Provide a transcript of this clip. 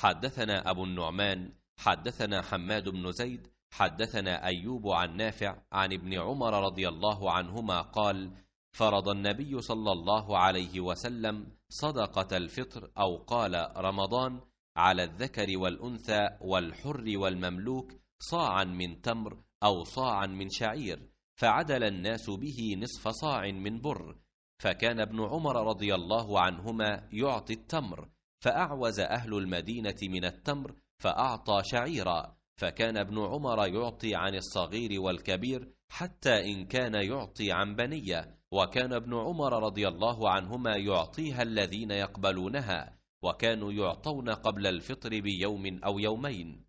حدثنا أبو النعمان حدثنا حماد بن زيد حدثنا أيوب عن نافع عن ابن عمر رضي الله عنهما قال فرض النبي صلى الله عليه وسلم صدقة الفطر أو قال رمضان على الذكر والأنثى والحر والمملوك صاعا من تمر أو صاعا من شعير فعدل الناس به نصف صاع من بر فكان ابن عمر رضي الله عنهما يعطي التمر فأعوز أهل المدينة من التمر فأعطى شعيرا فكان ابن عمر يعطي عن الصغير والكبير حتى إن كان يعطي عن بنية وكان ابن عمر رضي الله عنهما يعطيها الذين يقبلونها وكانوا يعطون قبل الفطر بيوم أو يومين